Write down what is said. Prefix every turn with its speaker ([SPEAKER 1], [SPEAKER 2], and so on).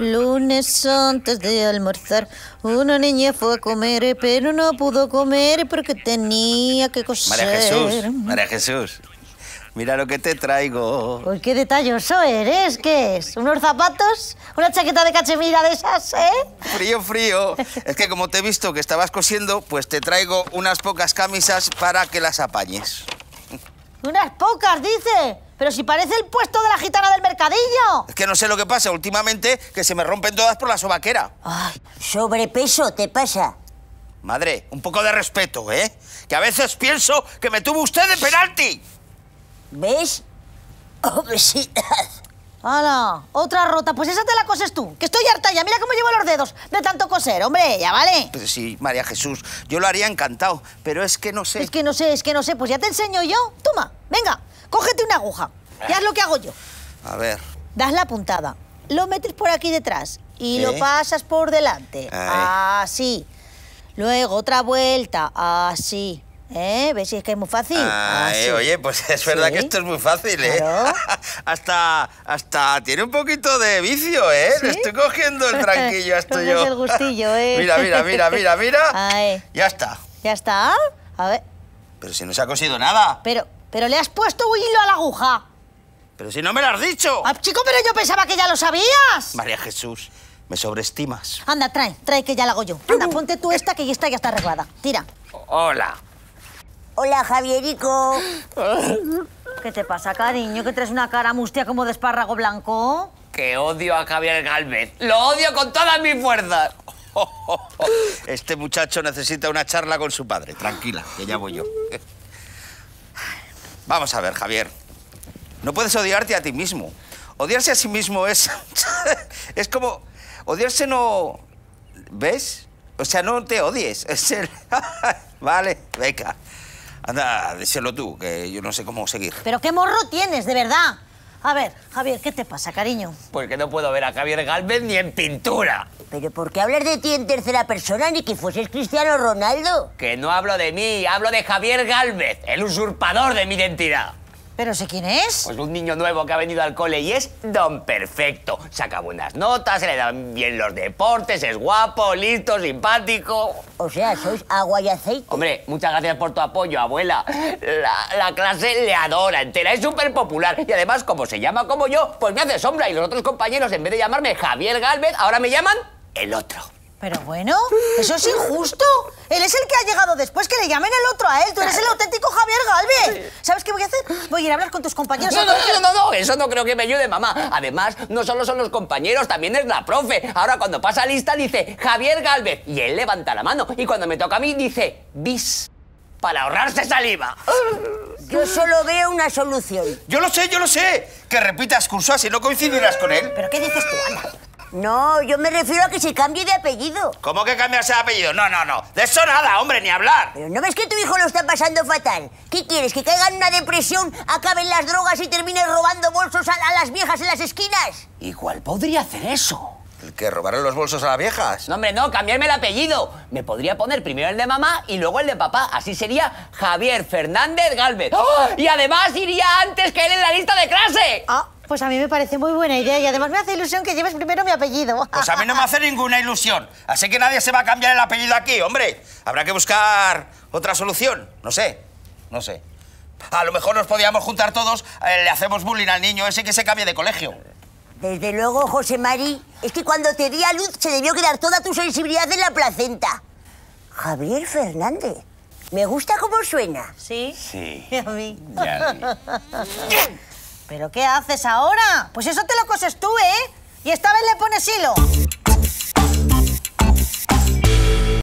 [SPEAKER 1] Lunes antes de almorzar, una niña fue a comer, pero no pudo comer porque tenía que coser. María Jesús, María
[SPEAKER 2] Jesús, mira lo que te traigo.
[SPEAKER 1] Uy, qué detalloso eres, ¿qué es? ¿Unos zapatos? ¿Una chaqueta de cachemira de esas, eh?
[SPEAKER 2] Frío, frío. es que como te he visto que estabas cosiendo, pues te traigo unas pocas camisas para que las apañes.
[SPEAKER 1] ¿Unas pocas, dice? Pero si parece el puesto de la gitana del mercadillo.
[SPEAKER 2] Es que no sé lo que pasa últimamente, que se me rompen todas por la sobaquera. Ay,
[SPEAKER 3] sobrepeso
[SPEAKER 2] te pasa. Madre, un poco de respeto, ¿eh? Que a veces pienso que me tuvo usted de penalti.
[SPEAKER 1] ¿Ves? sí! ¡Hala! Otra rota. Pues esa te la coses tú. Que estoy harta ya. Mira cómo llevo los dedos de tanto coser. Hombre, ya vale.
[SPEAKER 2] Pues sí, María Jesús. Yo lo haría encantado. Pero es que no sé. Es
[SPEAKER 1] que no sé, es que no sé. Pues ya te enseño yo. Toma, venga. Cógete una aguja ¡Ya es lo que hago yo. A ver. Das la puntada, lo metes por aquí detrás y lo pasas por delante. Así. Luego otra vuelta, así. ¿Eh? ¿Ves si es que es muy fácil? Ah,
[SPEAKER 2] oye, pues es verdad que esto es muy fácil, ¿eh? hasta, hasta tiene un poquito de vicio, ¿eh? Le estoy cogiendo el tranquillo esto yo. el gustillo,
[SPEAKER 1] ¿eh? mira, mira, mira, mira, mira. Ya está. ¿Ya está? A ver.
[SPEAKER 2] Pero si no se ha cosido nada.
[SPEAKER 1] Pero... Pero le has puesto un hilo a la aguja. Pero si no me lo has dicho. Ah, chico, pero yo pensaba que ya lo sabías.
[SPEAKER 2] María Jesús, me sobreestimas.
[SPEAKER 1] Anda, trae, trae que ya la hago yo. Anda, uh. ponte tú esta que esta ya está arreglada. Tira. Hola. Hola, Javierico. ¿Qué te pasa, cariño? ¿Que traes una cara mustia como de espárrago blanco?
[SPEAKER 4] Que odio a Javier Galvez. Lo odio con todas mis fuerzas.
[SPEAKER 2] Este muchacho necesita una charla con su padre. Tranquila, que ya voy yo. Vamos a ver, Javier. No puedes odiarte a ti mismo. Odiarse a sí mismo es... es como... Odiarse no... ¿Ves? O sea, no te odies. Es el... vale, venga. Anda, díselo tú, que yo no sé cómo seguir.
[SPEAKER 1] Pero qué morro tienes, de verdad. A ver, Javier, ¿qué te pasa, cariño?
[SPEAKER 2] Porque no puedo ver a Javier Galvez
[SPEAKER 4] ni en pintura. ¿Pero por qué hablas de ti en
[SPEAKER 3] tercera persona ni que fueses Cristiano Ronaldo?
[SPEAKER 4] Que no hablo de mí, hablo de Javier Galvez, el usurpador de mi identidad. ¿Pero sé quién es? Pues un niño nuevo que ha venido al cole y es don perfecto. Saca buenas notas, se le dan bien los deportes, es guapo, listo, simpático. O sea, sois agua y aceite. Hombre, muchas gracias por tu apoyo, abuela. La, la clase le adora entera, es súper popular. Y además, como se llama como yo, pues me hace sombra. Y los otros compañeros, en vez de llamarme Javier
[SPEAKER 1] Galvez, ahora me llaman el otro. Pero bueno, eso es injusto. Él es el que ha llegado después, que le llamen el otro a él. Tú eres el auténtico Javier Galvez. ¿Sabes qué voy a hacer? Voy a ir a hablar con tus compañeros. No, no, no, no,
[SPEAKER 4] eso no creo que me ayude, mamá. Además, no solo son los compañeros, también es la profe. Ahora cuando pasa lista dice Javier Galvez y él levanta la mano. Y cuando me toca a mí dice bis para ahorrarse saliva.
[SPEAKER 2] Yo solo veo una solución. Yo lo sé, yo lo sé. Que repitas cursos y no coincidirás con él. ¿Pero qué dices tú, Ana?
[SPEAKER 3] No, yo me refiero a que se cambie de apellido.
[SPEAKER 2] ¿Cómo que cambiarse de apellido? No, no, no. De eso nada, hombre, ni hablar.
[SPEAKER 3] Pero ¿no ves que tu hijo lo está pasando fatal? ¿Qué quieres? ¿Que caiga en una depresión, acaben
[SPEAKER 4] las drogas y termine robando bolsos a, las viejas en las esquinas? Igual podría hacer eso? ¿El que robaron los bolsos a las viejas? No, hombre, no, cambiarme el apellido. Me podría poner primero el de mamá y luego el de papá. Así sería Javier Fernández Galvez. ¡Oh! Y además iría
[SPEAKER 1] antes que él en la lista de clase. Ah. Pues a mí me parece muy buena idea y además me hace ilusión que lleves primero mi apellido. Pues
[SPEAKER 2] a mí no me hace ninguna ilusión. Así que nadie se va a cambiar el apellido aquí, hombre. Habrá que buscar otra solución. No sé, no sé. A lo mejor nos podíamos juntar todos, eh, le hacemos bullying al niño ese que se cambie de colegio.
[SPEAKER 3] Desde luego, José Mari, es que cuando te di a luz se debió quedar toda tu sensibilidad en la placenta. Javier Fernández. Me gusta cómo suena.
[SPEAKER 1] ¿Sí? Sí. A mí. ¿Pero qué haces ahora? Pues eso te lo coses tú, ¿eh? Y esta vez le pones hilo.